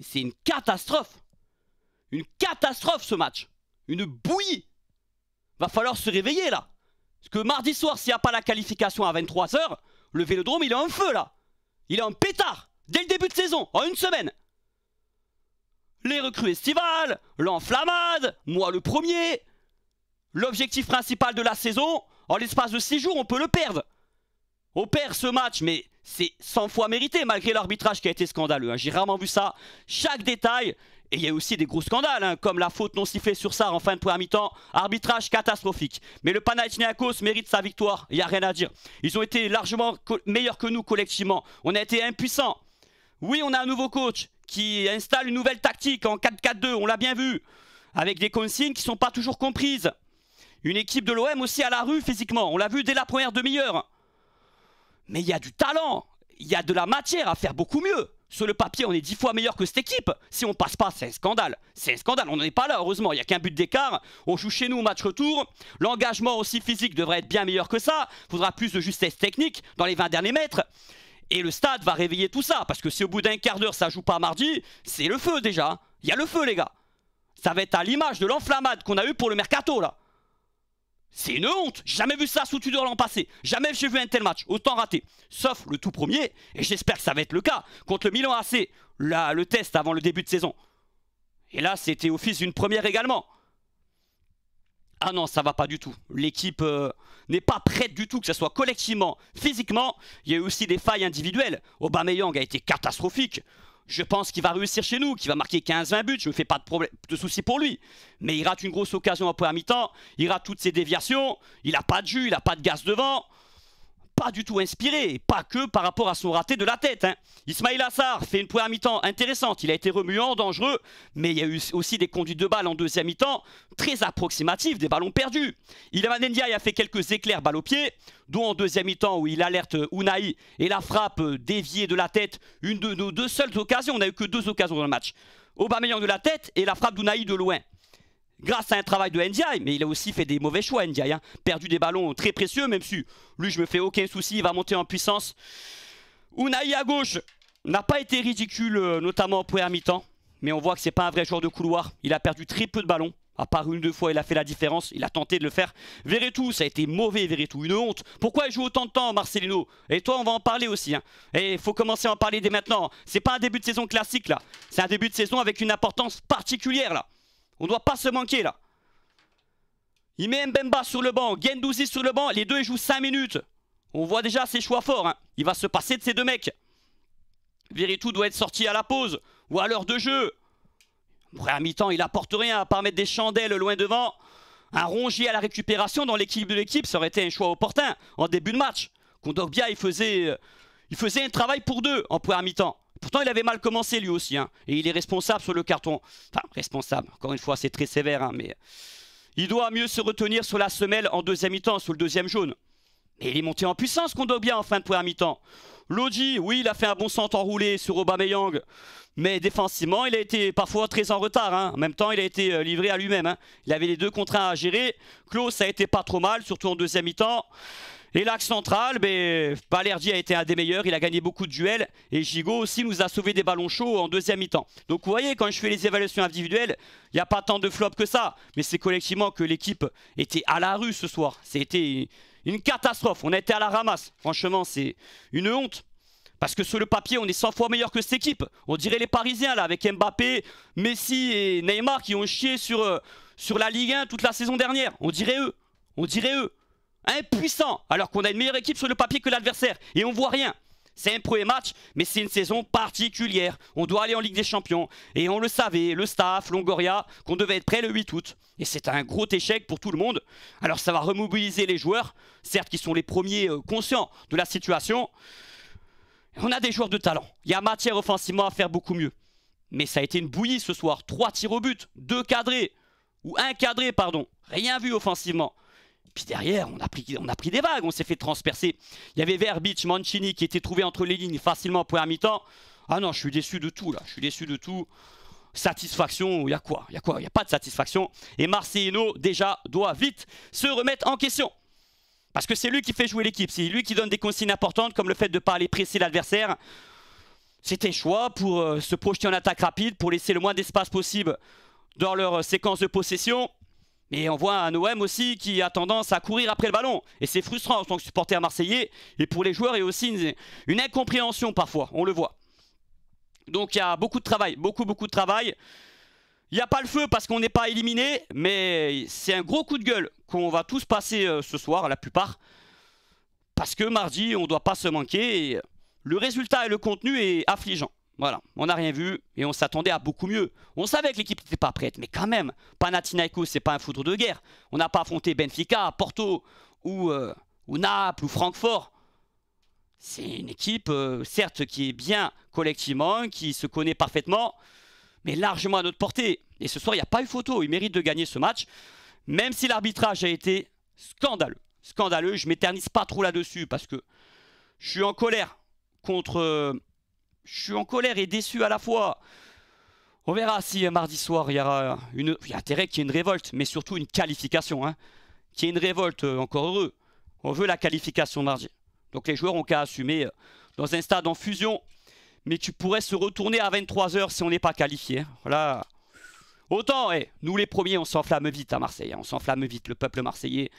C'est une catastrophe. Une catastrophe ce match. Une bouillie. Va falloir se réveiller là. Parce que mardi soir, s'il n'y a pas la qualification à 23h, le vélodrome il est en feu là. Il est en pétard. Dès le début de saison, en une semaine. Les recrues estivales, l'enflammade, moi le premier. L'objectif principal de la saison, en l'espace de 6 jours, on peut le perdre. On perd ce match, mais c'est 100 fois mérité, malgré l'arbitrage qui a été scandaleux. Hein. J'ai rarement vu ça. Chaque détail. Et il y a aussi des gros scandales, hein, comme la faute non sifflée sur Sar en fin de première mi-temps. Arbitrage catastrophique. Mais le Panathinaikos mérite sa victoire. Il n'y a rien à dire. Ils ont été largement meilleurs que nous collectivement. On a été impuissants. Oui, on a un nouveau coach qui installe une nouvelle tactique en 4-4-2. On l'a bien vu. Avec des consignes qui ne sont pas toujours comprises. Une équipe de l'OM aussi à la rue physiquement. On l'a vu dès la première demi-heure mais il y a du talent, il y a de la matière à faire beaucoup mieux. Sur le papier, on est dix fois meilleur que cette équipe. Si on passe pas, c'est un scandale. C'est un scandale. On n'en est pas là, heureusement. Il n'y a qu'un but d'écart. On joue chez nous au match retour. L'engagement aussi physique devrait être bien meilleur que ça. il Faudra plus de justesse technique dans les 20 derniers mètres. Et le stade va réveiller tout ça. Parce que si au bout d'un quart d'heure, ça joue pas mardi, c'est le feu déjà. Il y a le feu, les gars. Ça va être à l'image de l'enflammade qu'on a eu pour le mercato, là. C'est une honte jamais vu ça sous Tudor l'an passé. Jamais j'ai vu un tel match. Autant raté. Sauf le tout premier, et j'espère que ça va être le cas, contre le Milan AC, Là, le test avant le début de saison. Et là, c'était office d'une première également. Ah non, ça va pas du tout. L'équipe euh, n'est pas prête du tout, que ce soit collectivement, physiquement. Il y a eu aussi des failles individuelles. Aubameyang a été catastrophique je pense qu'il va réussir chez nous, qu'il va marquer 15-20 buts, je ne me fais pas de, problème, de soucis pour lui. Mais il rate une grosse occasion à mi-temps, il rate toutes ses déviations, il n'a pas de jus, il n'a pas de gaz devant du tout inspiré, pas que par rapport à son raté de la tête. Hein. Ismail Assar fait une première mi-temps intéressante, il a été remuant, dangereux, mais il y a eu aussi des conduites de balles en deuxième mi-temps, très approximatives, des ballons perdus. il Ndiaye a fait quelques éclairs balles au pied, dont en deuxième mi-temps où il alerte Unai et la frappe euh, déviée de la tête, une de nos deux seules occasions, on n'a eu que deux occasions dans le match. Aubameyang de la tête et la frappe d'Unai de loin grâce à un travail de Ndiaye, mais il a aussi fait des mauvais choix Ndiaye, hein. perdu des ballons très précieux, même si lui je me fais aucun souci, il va monter en puissance. Unai à gauche n'a pas été ridicule, euh, notamment au premier mi-temps, mais on voit que c'est pas un vrai joueur de couloir, il a perdu très peu de ballons. À part une deux fois, il a fait la différence, il a tenté de le faire. tout, ça a été mauvais, tout, une honte. Pourquoi il joue autant de temps, Marcelino Et toi, on va en parler aussi. Hein. Et il faut commencer à en parler dès maintenant. C'est pas un début de saison classique, là. C'est un début de saison avec une importance particulière, là. On doit pas se manquer là. Il met Mbemba sur le banc, Gendouzi sur le banc, les deux ils jouent 5 minutes. On voit déjà ses choix forts. Hein. Il va se passer de ces deux mecs. Viritu doit être sorti à la pause ou à l'heure de jeu. Après, à mi-temps, il apporte rien à part mettre des chandelles loin devant. Un rongi à la récupération dans l'équipe de l'équipe, ça aurait été un choix opportun en début de match. Kondogbia, il faisait, euh, il faisait un travail pour deux en première mi-temps. Pourtant, il avait mal commencé lui aussi. Hein. et il est responsable sur le carton. Enfin, responsable. Encore une fois, c'est très sévère. Hein, mais euh, il doit mieux se retenir sur la semelle en deuxième mi-temps, sur le deuxième jaune. Mais il est monté en puissance, qu'on bien en fin de première mi-temps. Lodi, oui, il a fait un bon centre enroulé sur Aubameyang. Mais défensivement, il a été parfois très en retard. Hein. En même temps, il a été euh, livré à lui-même. Il avait les deux contrats à gérer. Klaus, ça a été pas trop mal, surtout en deuxième mi-temps. Les lacs centrales, ben, Palerdi a été un des meilleurs, il a gagné beaucoup de duels et Gigot aussi nous a sauvé des ballons chauds en deuxième mi-temps. Donc vous voyez, quand je fais les évaluations individuelles, il n'y a pas tant de flops que ça, mais c'est collectivement que l'équipe était à la rue ce soir. C'était une catastrophe, on a été à la ramasse. Franchement, c'est une honte. Parce que sur le papier, on est 100 fois meilleur que cette équipe. On dirait les Parisiens, là, avec Mbappé, Messi et Neymar qui ont chié sur, euh, sur la Ligue 1 toute la saison dernière. On dirait eux. On dirait eux impuissant, alors qu'on a une meilleure équipe sur le papier que l'adversaire, et on voit rien. C'est un premier match, mais c'est une saison particulière. On doit aller en Ligue des Champions. Et on le savait, le staff, Longoria, qu'on devait être prêt le 8 août. Et c'est un gros échec pour tout le monde. Alors ça va remobiliser les joueurs, certes qui sont les premiers euh, conscients de la situation. On a des joueurs de talent. Il y a matière offensivement à faire beaucoup mieux. Mais ça a été une bouillie ce soir. Trois tirs au but, deux cadrés. Ou un cadré, pardon. Rien vu offensivement. Puis derrière, on a pris, on a pris des vagues, on s'est fait transpercer. Il y avait Verbic, Mancini qui étaient trouvés entre les lignes facilement pour un mi-temps. Ah non, je suis déçu de tout là, je suis déçu de tout. Satisfaction, il y a quoi Il y a quoi Il n'y a pas de satisfaction. Et Marcellino, déjà, doit vite se remettre en question. Parce que c'est lui qui fait jouer l'équipe, c'est lui qui donne des consignes importantes comme le fait de ne pas aller presser l'adversaire. C'était choix pour euh, se projeter en attaque rapide, pour laisser le moins d'espace possible dans leur euh, séquence de possession. Mais on voit un OM aussi qui a tendance à courir après le ballon. Et c'est frustrant en tant que supporter marseillais. Et pour les joueurs, il y a aussi une, incompréhension parfois, on le voit. Donc il y a beaucoup de travail, beaucoup, beaucoup de travail. Il n'y a pas le feu parce qu'on n'est pas éliminé, mais c'est un gros coup de gueule qu'on va tous passer euh, ce soir, la plupart. Parce que mardi, on ne doit pas se manquer. le résultat et le contenu est affligeant. Voilà, on n'a rien vu et on s'attendait à beaucoup mieux. On savait que l'équipe n'était pas prête, mais quand même, Panathinaikos, c'est pas un foudre de guerre. On n'a pas affronté Benfica, Porto ou, euh, ou Naples ou Francfort. C'est une équipe, euh, certes, qui est bien collectivement, qui se connaît parfaitement, mais largement à notre portée. Et ce soir, il n'y a pas eu photo. Il mérite de gagner ce match, même si l'arbitrage a été scandaleux. Scandaleux, je m'éternise pas trop là-dessus parce que je suis en colère contre euh, je suis en colère et déçu à la fois. On verra si euh, mardi soir, il y aura une... a intérêt qu'il y ait une révolte, mais surtout une qualification. Hein. Qu'il y ait une révolte, euh, encore heureux. On veut la qualification mardi. Donc les joueurs ont qu'à assumer euh, dans un stade en fusion, mais tu pourrais se retourner à 23h si on n'est pas qualifié. Hein. Voilà. Autant, eh, nous les premiers, on s'enflamme vite à Marseille. Hein. On s'enflamme vite, le peuple marseillais.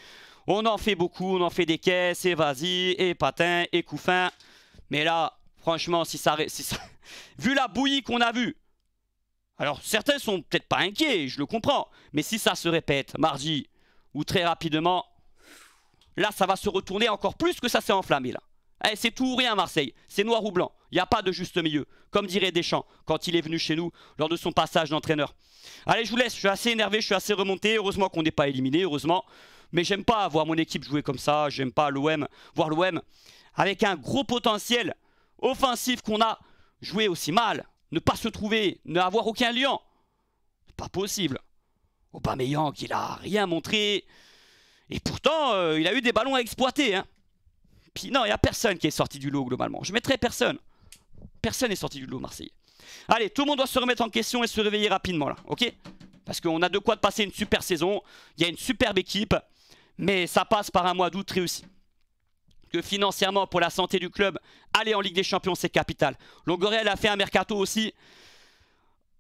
On en fait beaucoup, on en fait des caisses, et vas-y, et patin, et coufin Mais là, Franchement, si ça, si vu la bouillie qu'on a vue, alors certains sont peut-être pas inquiets, je le comprends, mais si ça se répète mardi ou très rapidement, là ça va se retourner encore plus que ça s'est enflammé là. Eh, c'est tout ou rien Marseille, c'est noir ou blanc, il n'y a pas de juste milieu, comme dirait Deschamps quand il est venu chez nous lors de son passage d'entraîneur. Allez, je vous laisse, je suis assez énervé, je suis assez remonté, heureusement qu'on n'est pas éliminé, heureusement, mais j'aime pas voir mon équipe jouer comme ça, j'aime pas l'OM, voir l'OM avec un gros potentiel offensif qu'on a joué aussi mal, ne pas se trouver, ne avoir aucun lien. Pas possible. Aubameyang, il a rien montré. Et pourtant, euh, il a eu des ballons à exploiter. Hein. Puis non, il n'y a personne qui est sorti du lot globalement. Je mettrai personne. Personne n'est sorti du lot Marseille Allez, tout le monde doit se remettre en question et se réveiller rapidement là, ok Parce qu'on a de quoi de passer une super saison. Il y a une superbe équipe. Mais ça passe par un mois d'août réussi que financièrement, pour la santé du club, aller en Ligue des Champions, c'est capital. L'Ongorel a fait un mercato aussi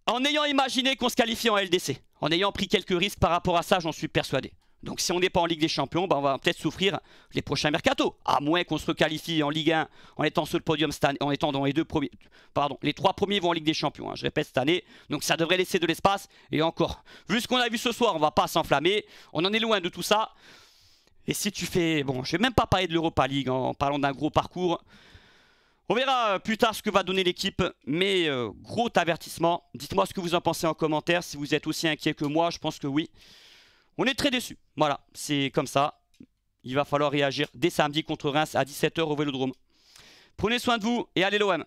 en ayant imaginé qu'on se qualifie en LDC, en ayant pris quelques risques par rapport à ça, j'en suis persuadé. Donc si on n'est pas en Ligue des Champions, ben, on va peut-être souffrir les prochains mercatos. À moins qu'on se requalifie en Ligue 1 en étant sur le podium cette en étant dans les deux premiers. Pardon, les trois premiers vont en Ligue des Champions, hein. je répète cette année. Donc ça devrait laisser de l'espace. Et encore, vu ce qu'on a vu ce soir, on ne va pas s'enflammer. On en est loin de tout ça. Et si tu fais... Bon, je vais même pas parler de l'Europa League en parlant d'un gros parcours. On verra euh, plus tard ce que va donner l'équipe, mais euh, gros avertissement. Dites-moi ce que vous en pensez en commentaire, si vous êtes aussi inquiet que moi, je pense que oui. On est très déçus, voilà, c'est comme ça. Il va falloir réagir dès samedi contre Reims à 17h au Vélodrome. Prenez soin de vous et allez l'OM